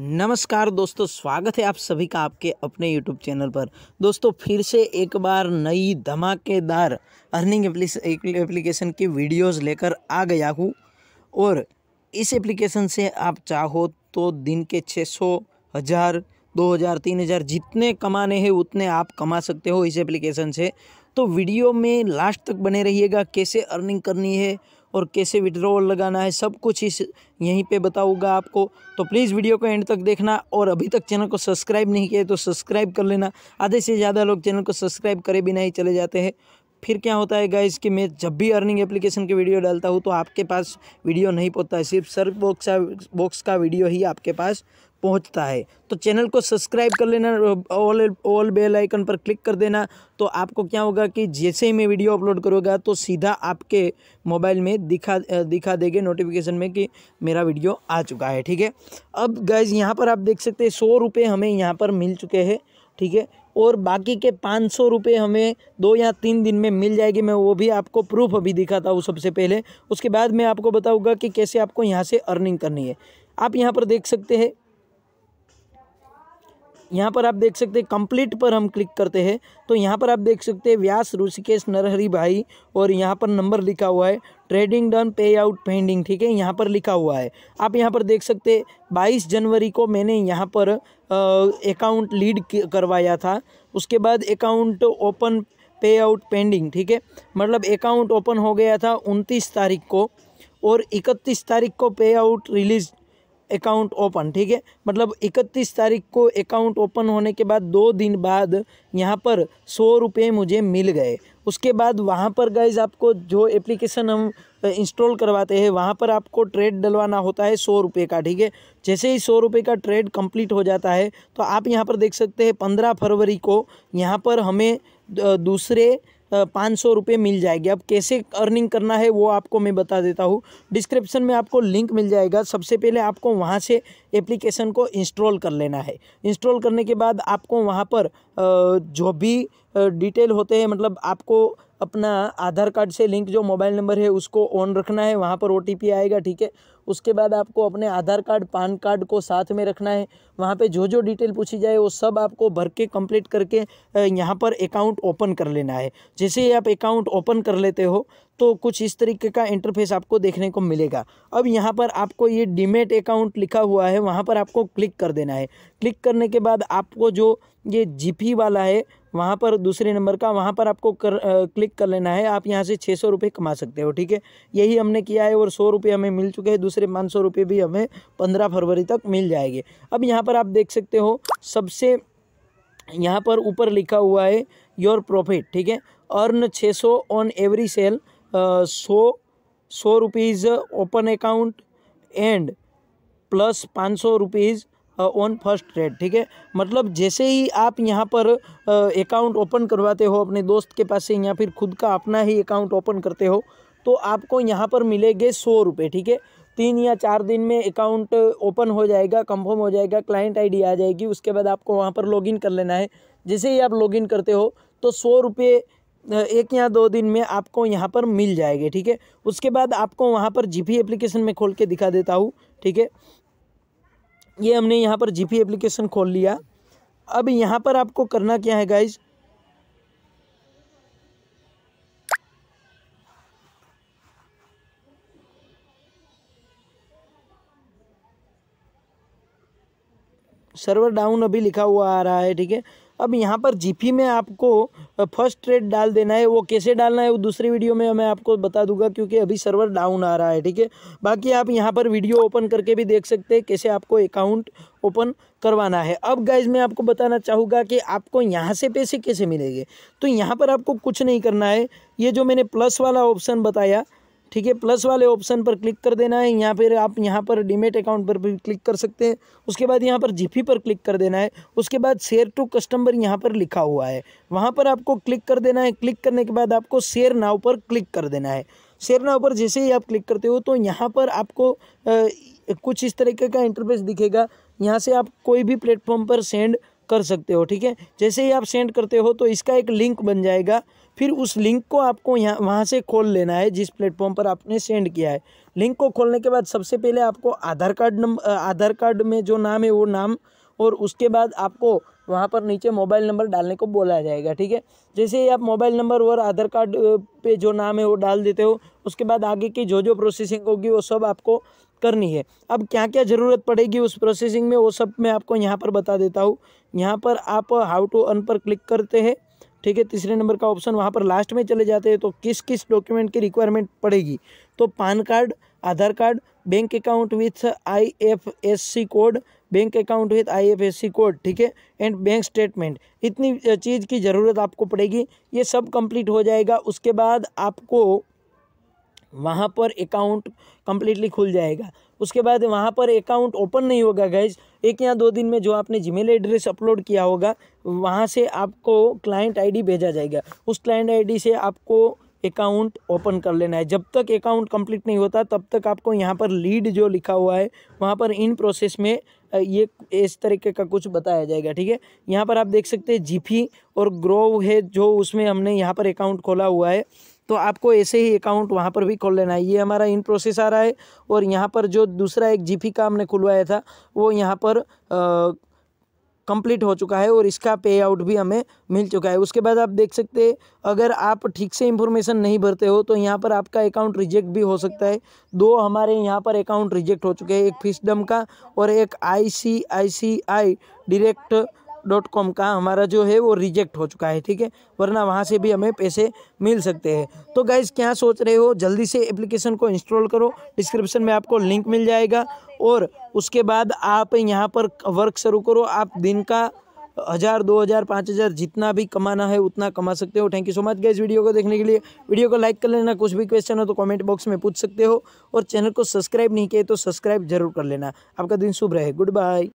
नमस्कार दोस्तों स्वागत है आप सभी का आपके अपने YouTube चैनल पर दोस्तों फिर से एक बार नई धमाकेदार अर्निंग एप्लीकेशन की वीडियोस लेकर आ गया हूँ और इस एप्लीकेशन से आप चाहो तो दिन के छः सौ हज़ार दो हज़ार तीन हज़ार जितने कमाने हैं उतने आप कमा सकते हो इस एप्लीकेशन से तो वीडियो में लास्ट तक बने रहिएगा कैसे अर्निंग करनी है और कैसे विड्रोवल लगाना है सब कुछ इस यहीं पे बताऊंगा आपको तो प्लीज़ वीडियो को एंड तक देखना और अभी तक चैनल को सब्सक्राइब नहीं किया तो सब्सक्राइब कर लेना आधे से ज़्यादा लोग चैनल को सब्सक्राइब करे बिना ही चले जाते हैं फिर क्या होता है गाइज कि मैं जब भी अर्निंग एप्लीकेशन की वीडियो डालता हूँ तो आपके पास वीडियो नहीं पहुँचता है सिर्फ सर्च बॉक्स बॉक्स का वीडियो ही आपके पास पहुंचता है तो चैनल को सब्सक्राइब कर लेना ऑल ऑल बेल आइकन पर क्लिक कर देना तो आपको क्या होगा कि जैसे ही मैं वीडियो अपलोड करूँगा तो सीधा आपके मोबाइल में दिखा दिखा देंगे नोटिफिकेशन में कि मेरा वीडियो आ चुका है ठीक है अब गैज़ यहाँ पर आप देख सकते हैं सौ रुपये हमें यहाँ पर मिल चुके हैं ठीक है और बाकी के पाँच सौ रुपये हमें दो या तीन दिन में मिल जाएगी मैं वो भी आपको प्रूफ अभी दिखाता हूँ सबसे पहले उसके बाद मैं आपको बताऊँगा कि कैसे आपको यहाँ से अर्निंग करनी है आप यहाँ पर देख सकते हैं यहाँ पर आप देख सकते हैं कंप्लीट पर हम क्लिक करते हैं तो यहाँ पर आप देख सकते हैं व्यास ऋषिकेश नरहरी भाई और यहाँ पर नंबर लिखा हुआ है trading done payout pending ठीक है यहाँ पर लिखा हुआ है आप यहाँ पर देख सकते हैं बाईस जनवरी को मैंने यहाँ पर अकाउंट लीड करवाया था उसके बाद account open payout pending ठीक है मतलब अकाउंट ओपन हो गया था उनतीस तारीख को और इकतीस तारीख को पे आउट रिलीज़ अकाउंट ओपन ठीक है मतलब इकतीस तारीख को अकाउंट ओपन होने के बाद दो दिन बाद यहाँ पर सौ रुपये मुझे मिल गए उसके बाद वहाँ पर गाइज आपको जो एप्लीकेशन हम इंस्टॉल करवाते हैं वहाँ पर आपको ट्रेड डलवाना होता है सौ रुपये का ठीक है जैसे ही सौ रुपये का ट्रेड कंप्लीट हो जाता है तो आप यहाँ पर देख सकते हैं पंद्रह फरवरी को यहाँ पर हमें दूसरे पाँच सौ रुपये मिल जाएगी अब कैसे अर्निंग करना है वो आपको मैं बता देता हूँ डिस्क्रिप्शन में आपको लिंक मिल जाएगा सबसे पहले आपको वहाँ से एप्लीकेशन को इंस्टॉल कर लेना है इंस्टॉल करने के बाद आपको वहाँ पर जो भी डिटेल होते हैं मतलब आपको अपना आधार कार्ड से लिंक जो मोबाइल नंबर है उसको ऑन रखना है वहाँ पर ओ आएगा ठीक है उसके बाद आपको अपने आधार कार्ड पान कार्ड को साथ में रखना है वहाँ पे जो जो डिटेल पूछी जाए वो सब आपको भर के कंप्लीट करके यहाँ पर अकाउंट ओपन कर लेना है जैसे ही आप अकाउंट ओपन कर लेते हो तो कुछ इस तरीके का इंटरफेस आपको देखने को मिलेगा अब यहाँ पर आपको ये डीमेट अकाउंट लिखा हुआ है वहाँ पर आपको क्लिक कर देना है क्लिक करने के बाद आपको जो ये जीपी वाला है वहाँ पर दूसरे नंबर का वहाँ पर आपको कर आ, क्लिक कर लेना है आप यहाँ से छः सौ रुपये कमा सकते हो ठीक है यही हमने किया है और सौ रुपये हमें मिल चुके हैं दूसरे सिर्फ पाँच सौ रुपये भी हमें पंद्रह फरवरी तक मिल जाएंगे अब यहाँ पर आप देख सकते हो सबसे यहाँ पर ऊपर लिखा हुआ है योर प्रॉफिट ठीक है अर्न छः सौ ऑन एवरी सेल सो सौ rupees open account and plus पाँच सौ रुपीज़ ऑन फर्स्ट ट्रेड ठीक है मतलब जैसे ही आप यहाँ पर अकाउंट ओपन करवाते हो अपने दोस्त के पास से या फिर खुद का अपना ही अकाउंट ओपन करते हो तो आपको यहाँ पर मिलेंगे सौ रुपये ठीक है तीन या चार दिन में अकाउंट ओपन हो जाएगा कंफर्म हो जाएगा क्लाइंट आईडी आ जाएगी उसके बाद आपको वहाँ पर लॉगिन कर लेना है जैसे ही आप लॉगिन करते हो तो सौ रुपये एक या दो दिन में आपको यहाँ पर मिल जाएंगे ठीक है उसके बाद आपको वहाँ पर पी एप्लीकेशन में खोल के दिखा देता हूँ ठीक है ये हमने यहाँ पर पी एप्लीकेशन खोल लिया अब यहाँ पर आपको करना क्या है गाइज सर्वर डाउन अभी लिखा हुआ आ रहा है ठीक है अब यहाँ पर जीपी में आपको फर्स्ट ट्रेड डाल देना है वो कैसे डालना है वो दूसरी वीडियो में मैं आपको बता दूंगा क्योंकि अभी सर्वर डाउन आ रहा है ठीक है बाकी आप यहाँ पर वीडियो ओपन करके भी देख सकते हैं कैसे आपको अकाउंट ओपन करवाना है अब गाइज मैं आपको बताना चाहूँगा कि आपको यहाँ से पैसे कैसे मिलेंगे तो यहाँ पर आपको कुछ नहीं करना है ये जो मैंने प्लस वाला ऑप्शन बताया ठीक है प्लस वाले ऑप्शन पर क्लिक कर देना है यहाँ फिर आप यहाँ पर डीमेट अकाउंट पर भी क्लिक कर सकते हैं उसके बाद यहाँ पर जीपी पर क्लिक कर देना है उसके बाद शेयर टू कस्टमर यहाँ पर लिखा हुआ है वहाँ पर आपको क्लिक कर देना है क्लिक करने के बाद आपको शेयर नाव पर क्लिक कर देना है शेयर नाव पर जैसे ही आप क्लिक करते हो तो यहाँ पर आपको आ, कुछ इस तरीके का इंटरफेस दिखेगा यहाँ से आप कोई भी प्लेटफॉर्म पर सेंड कर सकते हो ठीक है जैसे ही आप सेंड करते हो तो इसका एक लिंक बन जाएगा फिर उस लिंक को आपको यहाँ वहाँ से खोल लेना है जिस प्लेटफॉर्म पर आपने सेंड किया है लिंक को खोलने के बाद सबसे पहले आपको Aadhaar card number Aadhaar card में जो नाम है वो नाम और उसके बाद आपको वहाँ पर नीचे मोबाइल नंबर डालने को बोला जाएगा ठीक है जैसे ही आप मोबाइल नंबर और आधार कार्ड पे जो नाम है वो डाल देते हो उसके बाद आगे की जो जो प्रोसेसिंग होगी वो सब आपको करनी है अब क्या क्या ज़रूरत पड़ेगी उस प्रोसेसिंग में वो सब मैं आपको यहाँ पर बता देता हूँ यहाँ पर आप हाउ टू अन पर क्लिक करते हैं ठीक है तीसरे नंबर का ऑप्शन वहाँ पर लास्ट में चले जाते हैं तो किस किस डॉक्यूमेंट की रिक्वायरमेंट पड़ेगी तो PAN card Aadhaar card bank account with I F S C code bank account with I F S C code ठीक है एंड बैंक स्टेटमेंट इतनी चीज़ की ज़रूरत आपको पड़ेगी ये सब कंप्लीट हो जाएगा उसके बाद आपको वहाँ पर अकाउंट कम्प्लीटली खुल जाएगा उसके बाद वहाँ पर अकाउंट ओपन नहीं होगा गैज एक या दो दिन में जो आपने जीमेल एड्रेस अपलोड किया होगा वहाँ से आपको क्लाइंट आईडी भेजा जाएगा उस क्लाइंट आईडी से आपको अकाउंट ओपन कर लेना है जब तक अकाउंट कंप्लीट नहीं होता तब तक आपको यहाँ पर लीड जो लिखा हुआ है वहाँ पर इन प्रोसेस में ये इस तरीके का कुछ बताया जाएगा ठीक है यहाँ पर आप देख सकते हैं जीफी और ग्रोव है जो उसमें हमने यहाँ पर अकाउंट खोला हुआ है तो आपको ऐसे ही अकाउंट वहाँ पर भी खोल लेना है ये हमारा इन प्रोसेस आ रहा है और यहाँ पर जो दूसरा एक जीपी का हमने खुलवाया था वो यहाँ पर कंप्लीट हो चुका है और इसका पे आउट भी हमें मिल चुका है उसके बाद आप देख सकते हैं अगर आप ठीक से इंफॉर्मेशन नहीं भरते हो तो यहाँ पर आपका अकाउंट रिजेक्ट भी हो सकता है दो हमारे यहाँ पर अकाउंट रिजेक्ट हो चुके हैं एक फिशडम का और एक I C I C I direct dot com का हमारा जो है वो रिजेक्ट हो चुका है ठीक है वरना वहाँ से भी हमें पैसे मिल सकते हैं तो गाइज़ क्या सोच रहे हो जल्दी से एप्लीकेशन को इंस्टॉल करो डिस्क्रिप्शन में आपको लिंक मिल जाएगा और उसके बाद आप यहाँ पर वर्क शुरू करो आप दिन का हज़ार दो हज़ार पाँच हज़ार जितना भी कमाना है उतना कमा सकते हो thank you so much guys video को देखने के लिए वीडियो को लाइक कर लेना कुछ भी क्वेश्चन हो तो कमेंट बॉक्स में पूछ सकते हो और चैनल को सब्सक्राइब नहीं किए तो सब्सक्राइब जरूर कर लेना आपका दिन शुभ रहे गुड बाय